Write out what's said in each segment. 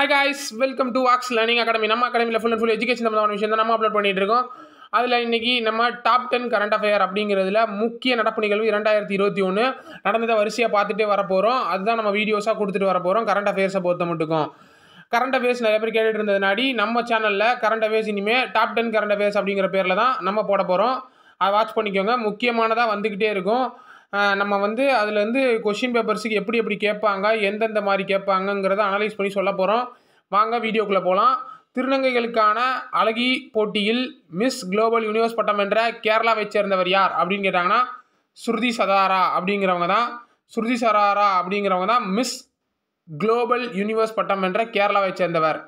hi guys welcome to Vox learning academy நம்ம அகாடமியில் full and full education சம்மந்தமான விஷயம் தான் நம்ம அப்லோட் பண்ணிட்டு இருக்கோம் அதில் இன்றைக்கி நம்ம டாப் டென் கரண்ட் அஃபேர் அப்படிங்கிறதுல முக்கிய நடப்பு நிகழ்வு இரண்டாயிரத்தி இருபத்தி ஒன்று நடந்ததை வரிசையாக பார்த்துட்டே வரப்போகிறோம் அதுதான் நம்ம வீடியோஸாக கொடுத்துட்டு வரப்போகிறோம் கரண்ட் அஃபேர்ஸை பொறுத்த மட்டுக்கும் கரண்ட் அஃபேர்ஸ் நிறைய பேர் கேட்டுட்டு இருந்ததுனாடி நம்ம சேனலில் கரண்ட் அஃபேர்ஸ் இனிமேல் டாப் டென் கரண்ட் அஃபேர்ஸ் அப்படிங்கிற பேரில் தான் நம்ம போட போகிறோம் அதை வாட்ச் பண்ணிக்கோங்க முக்கியமானதாக வந்துக்கிட்டே இருக்கும் நம்ம வந்து அதில் வந்து கொஷின் பேப்பர்ஸுக்கு எப்படி எப்படி கேட்பாங்க எந்தெந்த மாதிரி கேட்பாங்கங்கிறத அனலைஸ் பண்ணி சொல்ல போகிறோம் வாங்க வீடியோக்குள்ளே போகலாம் திருநங்கைகளுக்கான அழகி போட்டியில் மிஸ் குளோபல் யூனிவர்ஸ் பட்டம் என்ற கேரளாவை சேர்ந்தவர் யார் அப்படின்னு கேட்டாங்கன்னா ஸ்ருதி சதாரா அப்படிங்கிறவங்க தான் ஸ்ருதி சதாரா அப்படிங்கிறவங்க தான் மிஸ் குளோபல் யூனிவர்ஸ் பட்டம் என்ற கேரளாவை சேர்ந்தவர்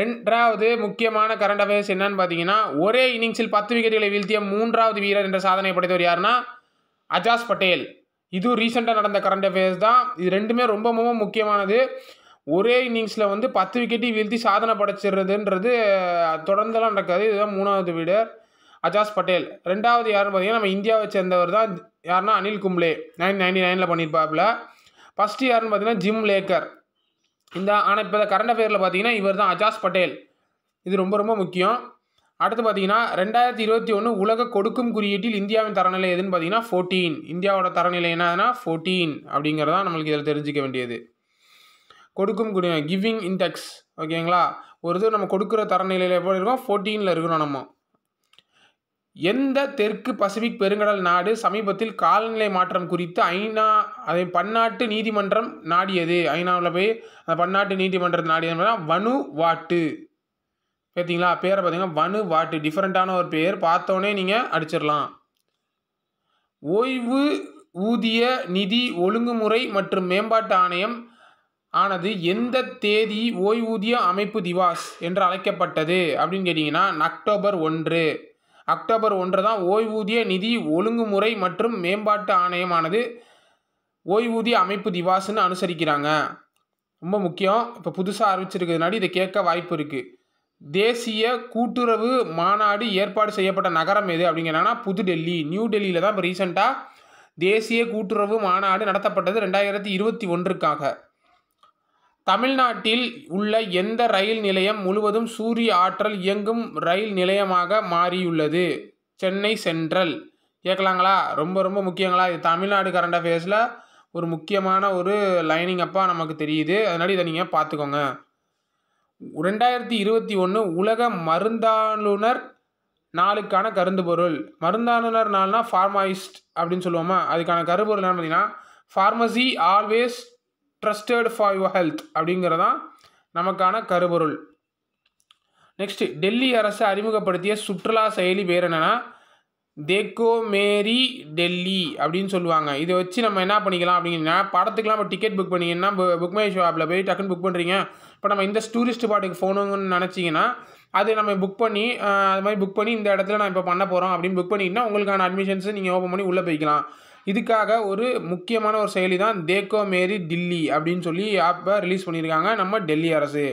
ரெண்டாவது முக்கியமான கரண்ட் அஃபேர்ஸ் என்னன்னு பார்த்தீங்கன்னா ஒரே இன்னிங்ஸில் பத்து விக்கெட்டுகளை வீழ்த்திய மூன்றாவது வீரர் என்ற சாதனை படைத்தவர் யாருன்னா அஜாஸ் பட்டேல் இதுவும் ரீசெண்டாக நடந்த கரண்ட் அஃபேர்ஸ் தான் இது ரெண்டுமே ரொம்ப ரொம்ப முக்கியமானது ஒரே இன்னிங்ஸில் வந்து பத்து விக்கெட்டி வீழ்த்தி சாதனை படைச்சிடுறதுன்றது தொடர்ந்தெல்லாம் நடக்காது இதுதான் மூணாவது வீடர் அஜாஸ் பட்டேல் ரெண்டாவது யாருன்னு பார்த்தீங்கன்னா நம்ம இந்தியாவை சேர்ந்தவர் தான் யாருன்னா அனில் கும்ளே நைன் நைன்டி நைனில் பண்ணியிருப்பாப்புல ஃபஸ்ட்டு யாருன்னு பார்த்தீங்கன்னா ஜிம் லேக்கர் இந்த ஆனால் இப்போ கரண்ட் அஃபேரில் பார்த்தீங்கன்னா இவர் தான் அஜாஸ் பட்டேல் இது ரொம்ப ரொம்ப முக்கியம் அடுத்து பார்த்தீங்கன்னா ரெண்டாயிரத்தி இருபத்தி ஒன்று உலக கொடுக்கும் குறியீட்டில் இந்தியாவின் தரநிலை எதுன்னு பார்த்தீங்கன்னா ஃபோர்டீன் இந்தியாவோட தரநிலை என்னதுன்னா ஃபோர்டீன் அப்படிங்கிறதா நம்மளுக்கு இதில் தெரிஞ்சிக்க வேண்டியது கொடுக்கும் குறி கிவிங் இன்டெக்ஸ் ஓகேங்களா ஒரு இது நம்ம கொடுக்குற தரநிலையில் எப்படி இருக்கோம் ஃபோர்டீனில் இருக்கிறோம் நம்ம எந்த தெற்கு பசிபிக் பெருங்கடல் நாடு சமீபத்தில் காலநிலை மாற்றம் குறித்து ஐநா அதை பன்னாட்டு நீதிமன்றம் நாடியது ஐநாவில் போய் அந்த பன்னாட்டு நீதிமன்றம் நாடியதுன்னா வனு வாட்டு பார்த்தீங்களா பேரை பார்த்தீங்கன்னா வனு வாட்டு டிஃப்ரெண்ட்டான ஒரு பேர் பார்த்தோன்னே நீங்கள் அடிச்சிடலாம் ஓய்வு ஊதிய நிதி ஒழுங்குமுறை மற்றும் மேம்பாட்டு ஆணையம் ஆனது எந்த தேதி ஓய்வூதிய அமைப்பு திவாஸ் என்று அழைக்கப்பட்டது அப்படின்னு கேட்டிங்கன்னா அக்டோபர் ஒன்று அக்டோபர் ஒன்று தான் ஓய்வூதிய நிதி ஒழுங்குமுறை மற்றும் மேம்பாட்டு ஆணையமானது ஓய்வூதிய அமைப்பு திவாஸ்ன்னு அனுசரிக்கிறாங்க ரொம்ப முக்கியம் இப்போ புதுசாக அறிவிச்சிருக்கிறதுனால இதை கேட்க வாய்ப்பு இருக்குது தேசிய கூட்டுறவு மாநாடு ஏற்பாடு செய்யப்பட்ட நகரம் எது அப்படிங்கிறாங்கன்னா புது டெல்லி நியூ டெல்லியில் தான் இப்போ ரீசெண்டாக தேசிய கூட்டுறவு மாநாடு நடத்தப்பட்டது ரெண்டாயிரத்தி இருபத்தி ஒன்றுக்காக தமிழ்நாட்டில் உள்ள எந்த ரயில் நிலையம் முழுவதும் சூரிய ஆற்றல் இயங்கும் ரயில் நிலையமாக மாறியுள்ளது சென்னை சென்ட்ரல் கேட்கலாங்களா ரொம்ப ரொம்ப முக்கியங்களா இது தமிழ்நாடு கரண்ட் அஃபேர்ஸில் ஒரு முக்கியமான ஒரு லைனிங் அப்பா நமக்கு தெரியுது அதனால இதை நீங்கள் பார்த்துக்கோங்க ரெண்டாயிரத்தி இருபத்தி ஒன்று உலக மருந்தாளுநர் நாளுக்கான கருந்து பொருள் மருந்தாளுநர் நாள்னால் ஃபார்மாயிஸ்ட் அப்படின்னு சொல்லுவோமா அதுக்கான கருப்பொருள் என்ன பார்த்தீங்கன்னா pharmacy always trusted for your health அப்படிங்கிறதான் நமக்கான கருப்பொருள் நெக்ஸ்ட் டெல்லி அரசு அறிமுகப்படுத்திய சுற்றுலா செயலி பேர் என்னென்னா தேக்கோ மேரி டெல்லி அப்படின்னு சொல்லுவாங்க இதை வச்சு நம்ம என்ன பண்ணிக்கலாம் அப்படிங்கன்னா படத்துக்குலாம் இப்போ டிக்கெட் புக் பண்ணிங்கன்னா புக் மை ஷோ ஆப்பில் போய் டக்குன்னு புக் பண்ணுறீங்க இப்போ நம்ம இந்த டூரிஸ்ட் பாட்டுக்கு போகணுங்கன்னு நினச்சிங்கன்னா அது நம்ம புக் பண்ணி அது மாதிரி புக் பண்ணி இந்த இடத்துல நான் இப்போ பண்ண போகிறோம் அப்படின்னு புக் பண்ணிங்கன்னா உங்களுக்கான அட்மிஷன்ஸு நீங்கள் ஓப்பன் பண்ணி உள்ளே போய்க்கலாம் இதுக்காக ஒரு முக்கியமான ஒரு செயலி தான் தேக்கோ மேரி டில்லி அப்படின்னு சொல்லி ஆப்பை ரிலீஸ் பண்ணியிருக்காங்க நம்ம டெல்லி அரசு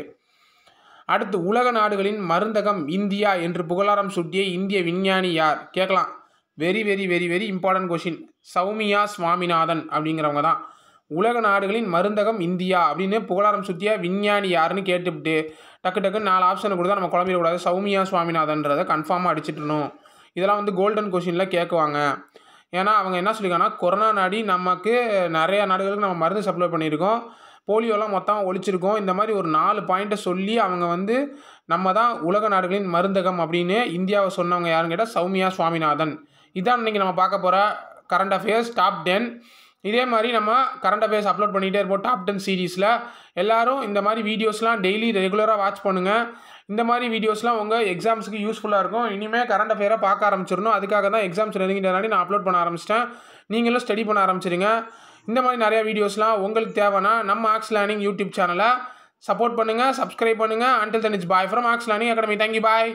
அடுத்து உலக நாடுகளின் மருந்தகம் இந்தியா என்று புகழாரம் சுட்டிய இந்திய விஞ்ஞானி யார் கேட்கலாம் very very very very important question Soumya Swaminathan அப்படிங்கிறவங்க தான் உலக நாடுகளின் மருந்தகம் இந்தியா அப்படின்னு புகழாரம் சுற்றிய விஞ்ஞானி யாருன்னு கேட்டுவிட்டு டக்கு டக்குன்னு நாலு ஆப்ஷனை கொடுத்தா நம்ம கூடாது சௌமியா சுவாமிநாதன்றதை கன்ஃபார்மாக அடிச்சிட்டணும் இதெல்லாம் வந்து கோல்டன் கொஷினில் கேட்குவாங்க ஏன்னா அவங்க என்ன சொல்லியிருக்காங்கன்னா கொரோனா நாடி நமக்கு நிறையா நாடுகளுக்கு நம்ம மருந்து சப்ளை பண்ணியிருக்கோம் போலியோலாம் மொத்தம் ஒழிச்சிருக்கோம் இந்த மாதிரி ஒரு நாலு பாயிண்ட்டை சொல்லி அவங்க வந்து நம்ம தான் உலக நாடுகளின் மருந்தகம் அப்படின்னு இந்தியாவை சொன்னவங்க யாருன்னு கேட்டால் சௌமியா சுவாமிநாதன் இதான் இன்றைக்கி நம்ம பார்க்க போகிற கரண்ட் அஃபேர்ஸ் டாப் டென் இதே மாதிரி நம்ம கரண்ட் அஃபேர்ஸ் அப்லோட் பண்ணிகிட்டே இருப்போம் டாப் டென் சீரீஸில் எல்லோரும் இந்த மாதிரி வீடியோஸ்லாம் டெய்லி ரெகுலராக வாட்ச் பண்ணுங்கள் இந்த மாதிரி வீடியோஸ்லாம் உங்கள் எக்ஸாம்ஸுக்கு யூஸ்ஃபுல்லாக இருக்கும் இனிமேல் கரண்ட் அஃபேராக பார்க்க ஆரம்பிச்சிடணும் அதுக்காக தான் எக்ஸாம்ஸ் நெருங்கிட்டனாடி நான் அப்லோட் பண்ண ஆரம்பிச்சிட்டேன் நீங்களும் ஸ்டடி பண்ண ஆரம்பிச்சிடுங்க இந்த மாதிரி நிறையா வீடியோஸ்லாம் உங்களுக்கு தேவைன்னா நம்ம ஆக்ஸ் லேர்னிங் யூடியூப் சேனலை சப்போர்ட் பண்ணுங்கள் சப்ஸ்கிரைப் பண்ணுங்கள் until then it's bye from Ox learning academy thank you bye